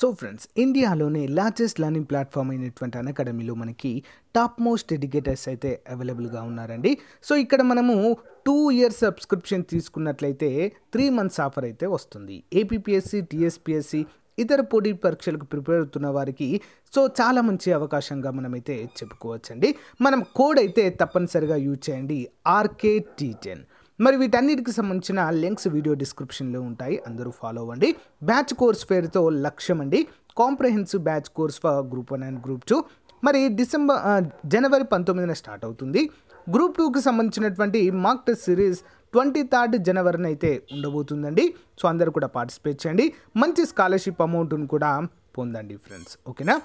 so friends ఇండియాలోనే largest learning platform అయినటువంటి అనకాడమీలో మనకి టాప్ మోస్ట్ ఎడ్యుకేటర్స్ అయితే అవైలబుల్గా ఉన్నారండి సో ఇక్కడ మనము టూ ఇయర్స్ సబ్స్క్రిప్షన్ తీసుకున్నట్లయితే త్రీ మంత్స్ ఆఫర్ అయితే వస్తుంది ఏపీఎస్సి టీఎస్పిఎస్సి ఇతర పోటీ పరీక్షలకు ప్రిపేర్ అవుతున్న వారికి సో చాలా మంచి అవకాశంగా మనమైతే చెప్పుకోవచ్చండి మనం కోడ్ అయితే తప్పనిసరిగా యూజ్ చేయండి ఆర్కే టీ టెన్ మరి వీటన్నిటికి సంబంధించిన లింక్స్ వీడియో డిస్క్రిప్షన్లో ఉంటాయి అందరూ ఫాలో అవ్వండి బ్యాచ్ కోర్స్ పేరుతో లక్ష్యం అండి comprehensive batch course for group one and group two మరి డిసెంబర్ జనవరి పంతొమ్మిదిన స్టార్ట్ అవుతుంది గ్రూప్ టూకి సంబంధించినటువంటి mock test series twenty third జనవరిని అయితే ఉండబోతుందండి సో అందరూ కూడా పార్టిసిపేట్ చేయండి మంచి స్కాలర్షిప్ అమౌంట్ను కూడా పొందండి ఫ్రెండ్స్ ఓకేనా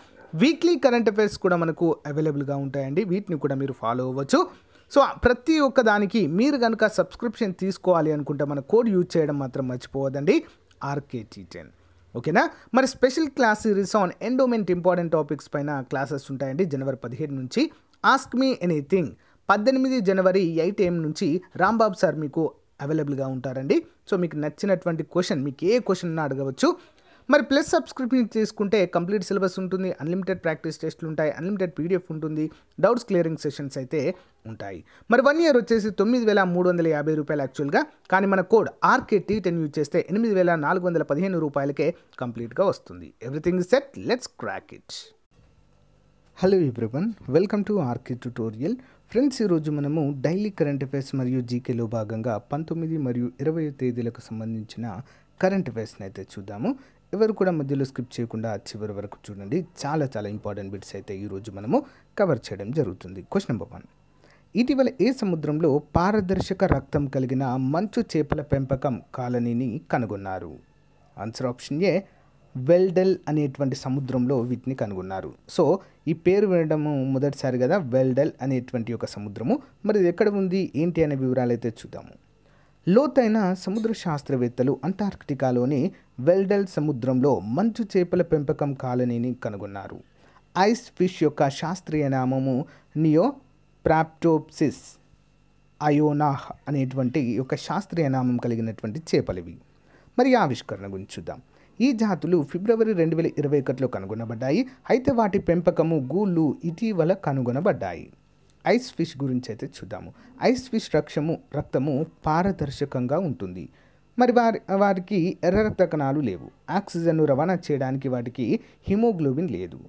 వీక్లీ కరెంట్ అఫైర్స్ కూడా మనకు అవైలబుల్గా ఉంటాయండి వీటిని కూడా మీరు ఫాలో అవ్వచ్చు సో ప్రతి ఒక్క దానికి మీరు కనుక సబ్స్క్రిప్షన్ తీసుకోవాలి అనుకుంటే మన కోడ్ యూజ్ చేయడం మాత్రం మర్చిపోవద్దండి ఆర్కేటీ టెన్ ఓకేనా మరి special class series on endowment important topics పైన క్లాసెస్ ఉంటాయండి జనవరి పదిహేడు నుంచి ఆస్క్ మీ ఎనీథింగ్ పద్దెనిమిది జనవరి ఎయిట్ ఏఎం నుంచి రాంబాబు సార్ మీకు అవైలబుల్గా ఉంటారండి సో మీకు నచ్చినటువంటి క్వశ్చన్ మీకు ఏ క్వశ్చన్ అడగవచ్చు మరి ప్లస్ సబ్స్క్రిప్షన్ తీసుకుంటే కంప్లీట్ సిలబస్ ఉంటుంది అన్లిమిటెడ్ ప్రాక్టీస్ టెస్ట్లు ఉంటాయి అన్లిమిటెడ్ పీడిఎఫ్ ఉంటుంది డౌట్స్ క్లియరింగ్ సెషన్స్ అయితే ఉంటాయి మరి వన్ ఇయర్ వచ్చేసి తొమ్మిది వేల మూడు వందల యాభై రూపాయలు యాక్చువల్గా కానీ మన code RK T ten use చేస్తే ఎనిమిది వేల నాలుగు వందల పదిహేను రూపాయలకే కంప్లీట్గా వస్తుంది everything set let's crack it hello everyone welcome to RK tutorial friends ఈరోజు మనము డైలీ కరెంట్ అఫేర్స్ మరియు జీకేలో భాగంగా పంతొమ్మిది మరియు ఇరవై తేదీలకు సంబంధించిన కరెంట్ అఫేర్స్ని అయితే చూద్దాము ఎవరు కూడా మధ్యలో స్కిప్ చేయకుండా చివరి వరకు చూడండి చాలా చాలా ఇంపార్టెంట్ బిట్స్ అయితే ఈరోజు మనము కవర్ చేయడం జరుగుతుంది క్వశ్చన్ నెంబర్ వన్ ఇటీవల ఏ సముద్రంలో పారదర్శక రక్తం కలిగిన మంచు చేపల పెంపకం కాలనీని కనుగొన్నారు ఆన్సర్ ఆప్షన్ ఏ వెల్డెల్ అనేటువంటి సముద్రంలో వీటిని కనుగొన్నారు సో ఈ పేరు వినడము మొదటిసారి కదా వెల్డెల్ అనేటువంటి ఒక సముద్రము మరి ఎక్కడ ఉంది ఏంటి అనే వివరాలు అయితే చూద్దాము లోతైన సముద్ర శాస్త్రవేత్తలు అంటార్కిటికాలోని వెల్డెల్ సముద్రంలో మంచు చేపల పెంపకం కాలనీని కనుగొన్నారు ఐస్ ఫిష్ యొక్క శాస్త్రీయ నామము నియో ప్రాప్టోప్సిస్ అయోనాహ్ అనేటువంటి యొక్క శాస్త్రీయ నామం కలిగినటువంటి చేపలివి మరి ఆవిష్కరణ గురించి చూద్దాం ఈ జాతులు ఫిబ్రవరి రెండు వేల ఇరవై ఒకటిలో కనుగొనబడ్డాయి అయితే వాటి పెంపకము గూళ్ళు ఇటీవల కనుగొనబడ్డాయి ఐస్ ఫిష్ గురించి అయితే చూద్దాము ఐస్ ఫిష్ రక్షము రక్తము పారదర్శకంగా ఉంటుంది మరి వారి వారికి ఎర్ర రక్త కణాలు లేవు ఆక్సిజన్ను రవాణా చేయడానికి వాటికి హిమోగ్లోబిన్ లేదు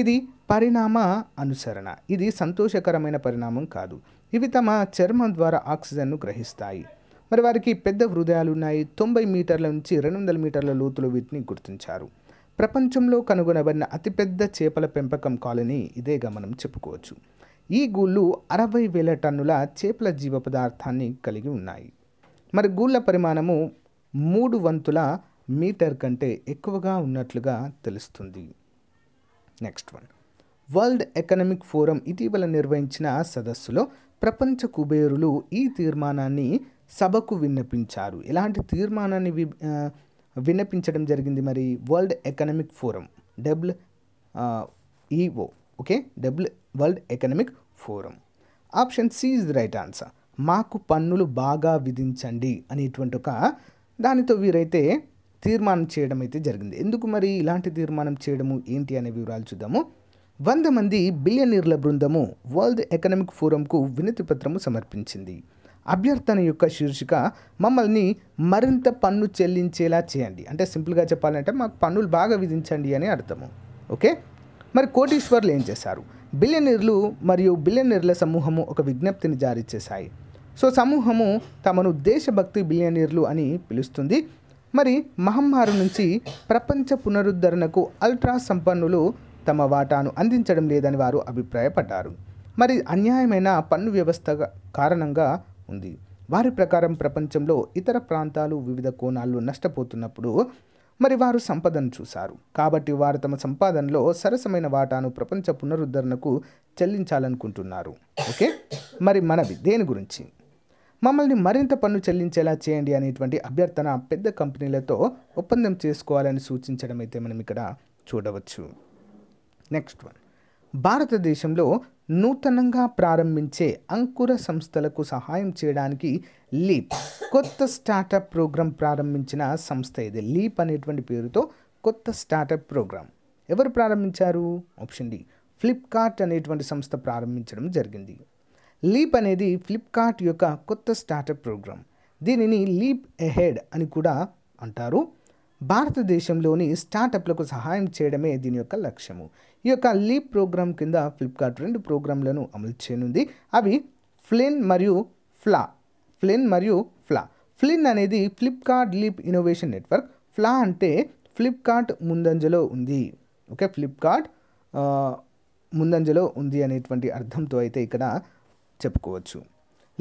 ఇది పరిణామ అనుసరణ ఇది సంతోషకరమైన పరిణామం కాదు ఇవి తమ చర్మం ద్వారా ఆక్సిజన్ను గ్రహిస్తాయి మరి వారికి పెద్ద హృదయాలు ఉన్నాయి తొంభై మీటర్ల నుంచి రెండు వందల మీటర్ల లోతులో వీటిని గుర్తించారు ప్రపంచంలో కనుగొనబడిన అతిపెద్ద చేపల పెంపకం కాలనీ ఇదే గమనం చెప్పుకోవచ్చు ఈ గూళ్ళు అరవై వేల టన్నుల చేపల జీవ పదార్థాన్ని కలిగి ఉన్నాయి మరి గూళ్ళ పరిమాణము మూడు వంతుల మీటర్ కంటే ఎక్కువగా ఉన్నట్లుగా తెలుస్తుంది next one world economic forum ఇటీవల నిర్వహించిన సదస్సులో ప్రపంచ కుబేరులు ఈ తీర్మానాన్ని సభకు విన్నపించారు ఎలాంటి తీర్మానాన్ని వి విన్నపించడం జరిగింది మరి వరల్డ్ ఎకనమిక్ ఫోరం డబ్ల్ ఈఓ ఓకే డబ్ల్ world economic forum option C is the right answer మాకు పన్నులు బాగా విధించండి అనేటువంటి ఒక దానితో వీరైతే తీర్మానం చేయడం అయితే జరిగింది ఎందుకు మరి ఇలాంటి తీర్మానం చేయడము ఏంటి అనే వివరాలు చూద్దాము వంద మంది బిలియనీర్ల బృందము వరల్డ్ ఎకనామిక్ ఫోరంకు వినతి పత్రము సమర్పించింది అభ్యర్థన యొక్క శీర్షిక మమ్మల్ని మరింత పన్ను చెల్లించేలా చేయండి అంటే సింపుల్గా చెప్పాలంటే మాకు పన్నులు బాగా విధించండి అని అర్థము ఓకే మరి కోటీశ్వర్లు ఏం చేశారు బిలియనీర్లు మరియు బిలియనీర్ల సమూహము ఒక విజ్ఞప్తిని జారీ చేశాయి సో సమూహము తమను దేశభక్తి బిలియనీర్లు అని పిలుస్తుంది మరి మహమ్మారి నుంచి ప్రపంచ పునరుద్ధరణకు అల్ట్రా సంపన్నులు తమ వాటాను అందించడం లేదని వారు అభిప్రాయపడ్డారు మరి అన్యాయమైన పన్ను వ్యవస్థ కారణంగా ఉంది వారి ప్రకారం ప్రపంచంలో ఇతర ప్రాంతాలు వివిధ కోణాల్లో నష్టపోతున్నప్పుడు మరి వారు సంపదను చూశారు కాబట్టి వారు తమ సంపాదనలో సరసమైన వాటాను ప్రపంచ పునరుద్ధరణకు చెల్లించాలనుకుంటున్నారు ఓకే మరి మనవి దేని గురించి మమ్మల్ని మరింత పన్ను చెల్లించేలా చేయండి అనేటువంటి అభ్యర్థన పెద్ద కంపెనీలతో ఒప్పందం చేసుకోవాలని సూచించడం అయితే మనం ఇక్కడ చూడవచ్చు నెక్స్ట్ వన్ భారతదేశంలో నూతనంగా ప్రారంభించే అంకుర సంస్థలకు సహాయం చేయడానికి లీప్ కొత్త స్టార్టప్ ప్రోగ్రాం ప్రారంభించిన సంస్థ ఇది లీప్ అనేటువంటి పేరుతో కొత్త స్టార్టప్ ప్రోగ్రాం ఎవరు ప్రారంభించారు ఆప్షన్ డి ఫ్లిప్కార్ట్ అనేటువంటి సంస్థ ప్రారంభించడం జరిగింది లీప్ అనేది ఫ్లిప్కార్ట్ యొక్క కొత్త స్టార్టప్ ప్రోగ్రాం దీనిని లీప్ ఎహెడ్ అని కూడా అంటారు భారతదేశంలోని స్టార్టప్లకు సహాయం చేయడమే దీని యొక్క లక్ష్యము ఈ యొక్క లీప్ ప్రోగ్రాం కింద ఫ్లిప్కార్ట్ రెండు ప్రోగ్రాంలను అమలు చేయనుంది అవి ఫ్లిన్ మరియు ఫ్లా ఫ్లిన్ మరియు ఫ్లా ఫ్లిన్ అనేది ఫ్లిప్కార్ట్ లీప్ ఇన్నోవేషన్ నెట్వర్క్ ఫ్లా అంటే ఫ్లిప్కార్ట్ ముందంజలో ఉంది ఓకే ఫ్లిప్కార్ట్ ముందంజలో ఉంది అనేటువంటి అర్థంతో అయితే ఇక్కడ చెప్పుకోవచ్చు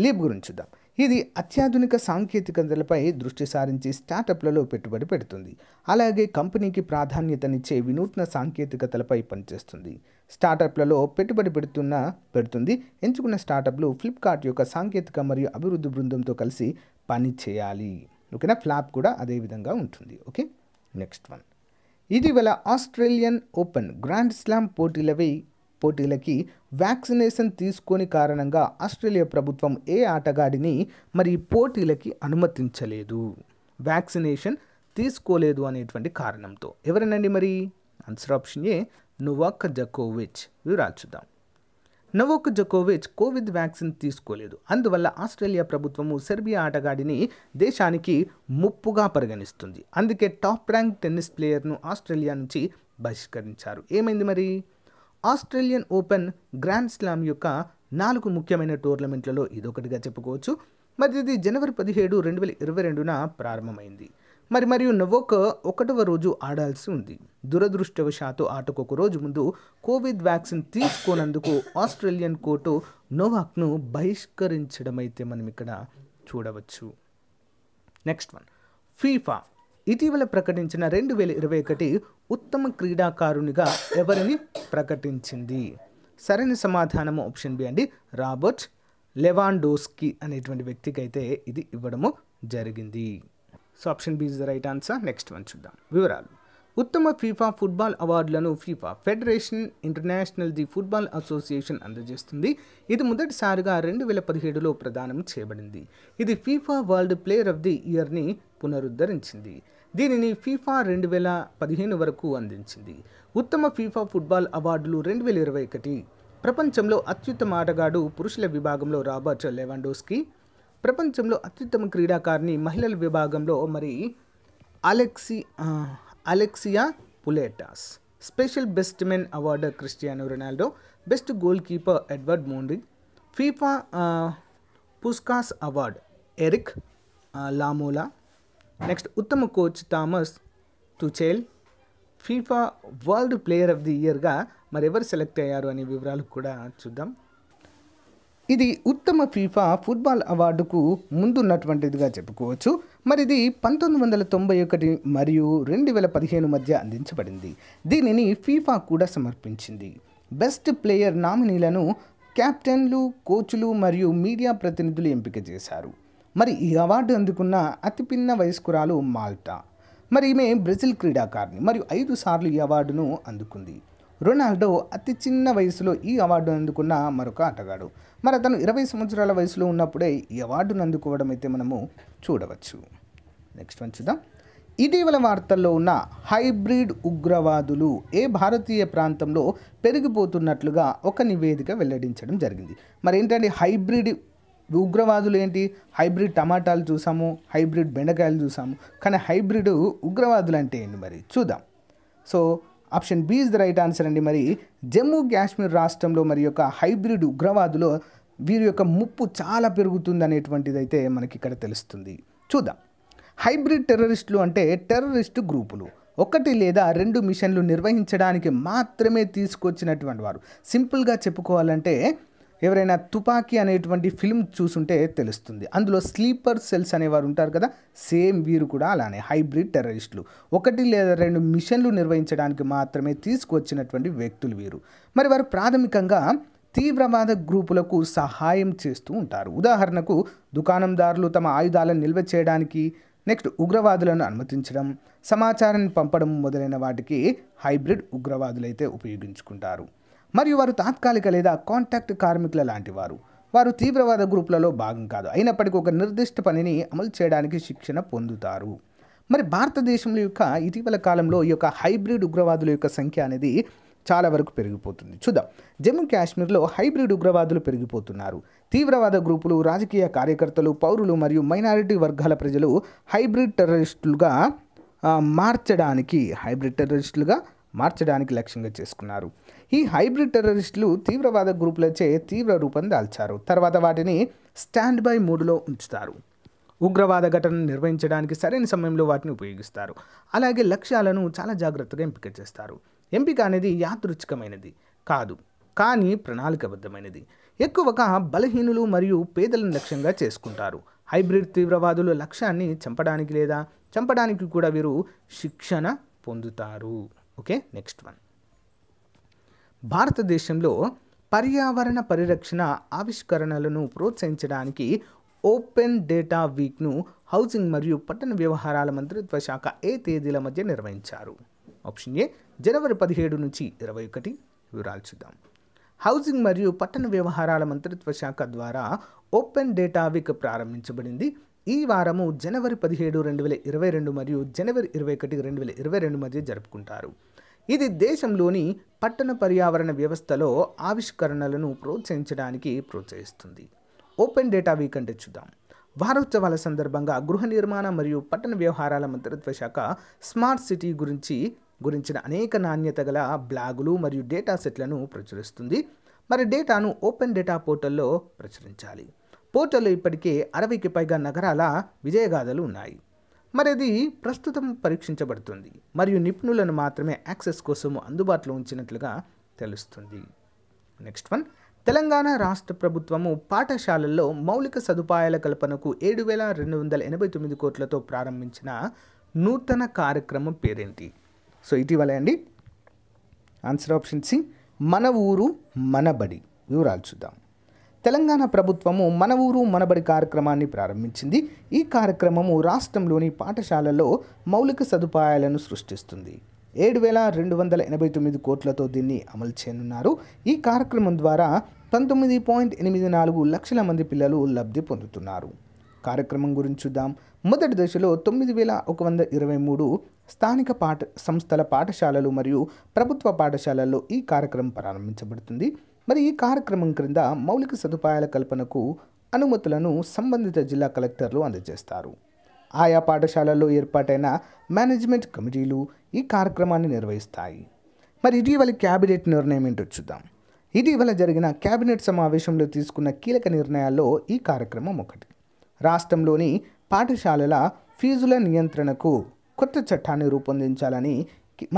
లీప్ గురించి చూద్దాం ఇది అత్యాధునిక సాంకేతికతలపై దృష్టి సారించి స్టార్టప్లలో పెట్టుబడి పెడుతుంది అలాగే కంపెనీకి ప్రాధాన్యతనిచ్చే వినూత్న సాంకేతికతలపై పనిచేస్తుంది స్టార్టప్లలో పెట్టుబడి పెడుతున్న పెడుతుంది ఎంచుకున్న స్టార్టప్లు ఫ్లిప్కార్ట్ యొక్క సాంకేతిక మరియు అభివృద్ధి బృందంతో కలిసి పని చేయాలి ఓకేనా ఫ్లాప్ కూడా అదే విధంగా ఉంటుంది ఓకే నెక్స్ట్ వన్ ఇటీవల ఆస్ట్రేలియన్ ఓపెన్ గ్రాండ్ స్లామ్ పోటీలపై పోటీలకి వ్యాక్సినేషన్ తీసుకోని కారణంగా ఆస్ట్రేలియా ప్రభుత్వం ఏ ఆటగాడిని మరి పోటీలకి అనుమతించలేదు వ్యాక్సినేషన్ తీసుకోలేదు అనేటువంటి కారణంతో ఎవరనండి మరి ఆన్సర్ ఆప్షన్ ఏ నువాక్ జకోవిచ్ వివరాలు చూద్దాం నవోక్ జకోవిచ్ కోవిడ్ వ్యాక్సిన్ తీసుకోలేదు అందువల్ల ఆస్ట్రేలియా ప్రభుత్వము సెర్బియా ఆటగాడిని దేశానికి ముప్పుగా పరిగణిస్తుంది అందుకే టాప్ ర్యాంక్ టెన్నిస్ ప్లేయర్ను ఆస్ట్రేలియా నుంచి బహిష్కరించారు ఏమైంది మరి ఆస్ట్రేలియన్ ఓపెన్ గ్రాండ్ స్లామ్ యొక్క నాలుగు ముఖ్యమైన టోర్నమెంట్లలో ఇదొకటిగా చెప్పుకోవచ్చు మరి ఇది జనవరి పదిహేడు రెండు వేల ఇరవై రెండున ప్రారంభమైంది మరి మరియు నవోక్ ఒకటవ రోజు ఆడాల్సి ఉంది దురదృష్టవశాత్తు ఆటకు ఒక రోజు ముందు కోవిడ్ వ్యాక్సిన్ తీసుకోనందుకు ఆస్ట్రేలియన్ కోర్టు నోవాక్ను బహిష్కరించడం అయితే మనం ఇక్కడ చూడవచ్చు నెక్స్ట్ వన్ ఫీఫా ఇటీవల ప్రకటించిన రెండు వేల ఇరవై ఒకటి ఉత్తమ క్రీడాకారునిగా ఎవరిని ప్రకటించింది సరైన సమాధానము ఆప్షన్ బి అండి రాబర్ట్ లెవాండోస్కి అనేటువంటి వ్యక్తికి అయితే ఇది ఇవ్వడము జరిగింది so option B is the right answer next one చూద్దాం వివరాలు ఉత్తమ ఫీఫా ఫుట్బాల్ అవార్డులను FIFA federation international the football association అందజేస్తుంది ఇది మొదటిసారిగా రెండు వేల పదిహేడులో ప్రదానం చేయబడింది ఇది FIFA world player of the ఇయర్ని పునరుద్ధరించింది దీనిని ఫీఫా రెండు వేల పదిహేను వరకు అందించింది ఉత్తమ ఫీఫా ఫుట్బాల్ అవార్డులు రెండు వేల ఇరవై ఒకటి ప్రపంచంలో అత్యుత్తమ ఆటగాడు పురుషుల విభాగంలో రాబర్ట్ లెవాండోస్కి ప్రపంచంలో అత్యుత్తమ క్రీడాకారిణి మహిళల విభాగంలో మరి Alexi Alexia Putellas special best men award Cristiano Ronaldo best goalkeeper Edouard Mendy FIFA Puskas award Erik Lamela next ఉత్తమ coach Thomas Tuchel FIFA world player of the ఇయర్గా మరెవరు సెలెక్ట్ అయ్యారు అనే వివరాలు కూడా చూద్దాం ఇది ఉత్తమ ఫీఫా ఫుట్బాల్ అవార్డుకు ముందున్నటువంటిదిగా చెప్పుకోవచ్చు మరి ఇది పంతొమ్మిది వందల తొంభై ఒకటి మరియు రెండు వేల పదిహేను మధ్య అందించబడింది దీనిని ఫీఫా కూడా సమర్పించింది బెస్ట్ ప్లేయర్ నామినీలను కెప్టెన్లు కోచ్లు మరియు మీడియా ప్రతినిధులు ఎంపిక చేశారు మరి ఈ అవార్డు అందుకున్న అతిపిన్న వయస్కురాలు మాల్టా మరి ఈమె బ్రెజిల్ క్రీడాకారిణి మరియు ఐదు సార్లు ఈ అవార్డును అందుకుంది రొనాల్డో అతి చిన్న వయసులో ఈ అవార్డును అందుకున్న మరొక ఆటగాడు మరి అతను ఇరవై సంవత్సరాల వయసులో ఉన్నప్పుడే ఈ అవార్డును అందుకోవడం అయితే మనము చూడవచ్చు నెక్స్ట్ వన్ చూద్దాం ఇటీవల వార్తల్లో ఉన్న హైబ్రిడ్ ఉగ్రవాదులు ఏ భారతీయ ప్రాంతంలో పెరిగిపోతున్నట్లుగా ఒక నివేదిక వెల్లడించడం జరిగింది మరి ఏంటంటే హైబ్రిడ్ ఉగ్రవాదులు ఏంటి హైబ్రిడ్ టమాటాలు చూసాము హైబ్రిడ్ బెండకాయలు చూసాము కానీ హైబ్రిడ్ ఉగ్రవాదులు అంటే ఏంటి మరి చూద్దాం so option B is the right answer అండి మరి జమ్మూ కాశ్మీర్ రాష్ట్రంలో మరి యొక్క హైబ్రిడ్ ఉగ్రవాదులో వీరి యొక్క ముప్పు చాలా పెరుగుతుంది అనేటువంటిది అయితే మనకి ఇక్కడ తెలుస్తుంది చూద్దాం హైబ్రిడ్ టెర్రరిస్టులు అంటే టెర్రరిస్టు గ్రూపులు ఒకటి లేదా రెండు మిషన్లు నిర్వహించడానికి మాత్రమే తీసుకొచ్చినటువంటి వారు సింపుల్గా చెప్పుకోవాలంటే ఎవరైనా తుపాకీ అనేటువంటి ఫిల్మ్ చూసుంటే తెలుస్తుంది అందులో స్లీపర్ సెల్స్ అనేవారు ఉంటారు కదా సేమ్ వీరు కూడా అలానే హైబ్రిడ్ టెర్రరిస్టులు ఒకటి లేదా రెండు మిషన్లు నిర్వహించడానికి మాత్రమే తీసుకువచ్చినటువంటి వ్యక్తులు వీరు మరి వారు ప్రాథమికంగా తీవ్రవాద గ్రూపులకు సహాయం చేస్తూ ఉంటారు ఉదాహరణకు దుకాణందారులు తమ ఆయుధాలను నిల్వ చేయడానికి నెక్స్ట్ ఉగ్రవాదులను అనుమతించడం సమాచారాన్ని పంపడం మొదలైన వాటికి హైబ్రిడ్ ఉగ్రవాదులైతే ఉపయోగించుకుంటారు మరియు వారు తాత్కాలిక లేదా కాంటాక్ట్ కార్మికుల లాంటి వారు వారు తీవ్రవాద గ్రూపులలో భాగం కాదు అయినప్పటికీ ఒక నిర్దిష్ట పనిని అమలు చేయడానికి శిక్షణ పొందుతారు మరి భారతదేశంలో యొక్క ఇటీవల కాలంలో ఈ యొక్క హైబ్రిడ్ ఉగ్రవాదుల యొక్క సంఖ్య అనేది చాలా వరకు పెరిగిపోతుంది చూద్దాం జమ్మూ కాశ్మీర్లో హైబ్రిడ్ ఉగ్రవాదులు పెరిగిపోతున్నారు తీవ్రవాద గ్రూపులు రాజకీయ కార్యకర్తలు పౌరులు మరియు మైనారిటీ వర్గాల ప్రజలు హైబ్రిడ్ టెర్రరిస్టులుగా మార్చడానికి హైబ్రిడ్ టెర్రరిస్టులుగా మార్చడానికి లక్ష్యంగా చేసుకున్నారు ఈ హైబ్రిడ్ టెర్రరిస్టులు తీవ్రవాద గ్రూపులచే తీవ్ర రూపం దాల్చారు తర్వాత వాటిని స్టాండ్ బై మూడులో ఉంచుతారు ఉగ్రవాద ఘటనను నిర్వహించడానికి సరైన సమయంలో వాటిని ఉపయోగిస్తారు అలాగే లక్ష్యాలను చాలా జాగ్రత్తగా ఎంపిక చేస్తారు ఎంపిక అనేది యాదృచ్ఛికమైనది కాదు కానీ ప్రణాళికబద్ధమైనది ఎక్కువగా బలహీనులు మరియు పేదలను లక్ష్యంగా చేసుకుంటారు హైబ్రిడ్ తీవ్రవాదుల లక్ష్యాన్ని చంపడానికి లేదా చంపడానికి కూడా వీరు శిక్షణ పొందుతారు ఓకే నెక్స్ట్ వన్ భారతదేశంలో పర్యావరణ పరిరక్షణ ఆవిష్కరణలను ప్రోత్సహించడానికి ఓపెన్ డేటా వీక్ను హౌసింగ్ మరియు పట్టణ వ్యవహారాల మంత్రిత్వ శాఖ ఏ తేదీల మధ్య నిర్వహించారు ఆప్షన్ ఏ జనవరి పదిహేడు నుంచి ఇరవై ఒకటి వివరాలు చూద్దాం హౌసింగ్ మరియు పట్టణ వ్యవహారాల మంత్రిత్వ శాఖ ద్వారా ఓపెన్ డేటా వీక్ ప్రారంభించబడింది ఈ వారము జనవరి పదిహేడు రెండు వేల ఇరవై రెండు మరియు జనవరి ఇరవై ఒకటి రెండు వేల ఇరవై రెండు మధ్య జరుపుకుంటారు ఇది దేశంలోని పట్టణ పర్యావరణ వ్యవస్థలో ఆవిష్కరణలను ప్రోత్సహించడానికి ప్రోత్సహిస్తుంది ఓపెన్ డేటా వీక్ అంటే చూద్దాం వారోత్సవాల సందర్భంగా గృహ నిర్మాణ మరియు పట్టణ వ్యవహారాల మంత్రిత్వ శాఖ స్మార్ట్ సిటీ గురించి గురించిన అనేక నాణ్యత గల బ్లాగులు మరియు డేటా సెట్లను ప్రచురిస్తుంది మరి డేటాను ఓపెన్ డేటా పోర్టల్లో ప్రచురించాలి పోర్టల్లో ఇప్పటికే అరవైకి పైగా నగరాల విజయగాథలు ఉన్నాయి మరి అది ప్రస్తుతం పరీక్షించబడుతుంది మరియు నిపుణులను మాత్రమే యాక్సెస్ కోసం అందుబాటులో ఉంచినట్లుగా తెలుస్తుంది నెక్స్ట్ వన్ తెలంగాణ రాష్ట్ర ప్రభుత్వము పాఠశాలల్లో మౌలిక సదుపాయాల కల్పనకు ఏడు వేల రెండు వందల ఎనభై తొమ్మిది కోట్లతో ప్రారంభించిన నూతన కార్యక్రమం పేరేంటి సో ఇటీవలే అండి ఆన్సర్ ఆప్షన్ సి మన ఊరు మన బడి వివరాలు చూద్దాం తెలంగాణ ప్రభుత్వము మన ఊరు మనబడి కార్యక్రమాన్ని ప్రారంభించింది ఈ కార్యక్రమము రాష్ట్రంలోని పాఠశాలలో మౌలిక సదుపాయాలను సృష్టిస్తుంది ఏడు వేల రెండు వందల ఎనభై తొమ్మిది కోట్లతో దీన్ని అమలు చేయనున్నారు ఈ కార్యక్రమం ద్వారా పంతొమ్మిది పాయింట్ ఎనిమిది నాలుగు లక్షల మంది పిల్లలు లబ్ధి పొందుతున్నారు కార్యక్రమం గురించి చూద్దాం మొదటి దశలో తొమ్మిది వేల ఒక వంద ఇరవై మూడు స్థానిక పాఠ సంస్థల పాఠశాలలు మరియు ప్రభుత్వ పాఠశాలల్లో ఈ కార్యక్రమం ప్రారంభించబడుతుంది మరి ఈ కార్యక్రమం క్రింద మౌలిక సదుపాయాల కల్పనకు అనుమతులను సంబంధిత జిల్లా కలెక్టర్లు అందజేస్తారు ఆయా పాఠశాలల్లో ఏర్పాటైన మేనేజ్మెంట్ కమిటీలు ఈ కార్యక్రమాన్ని నిర్వహిస్తాయి మరి ఇటీవల క్యాబినెట్ నిర్ణయం ఏంటో చూద్దాం ఇటీవల జరిగిన క్యాబినెట్ సమావేశంలో తీసుకున్న కీలక నిర్ణయాల్లో ఈ కార్యక్రమం ఒకటి రాష్ట్రంలోని పాఠశాలల ఫీజుల నియంత్రణకు కొత్త చట్టాన్ని రూపొందించాలని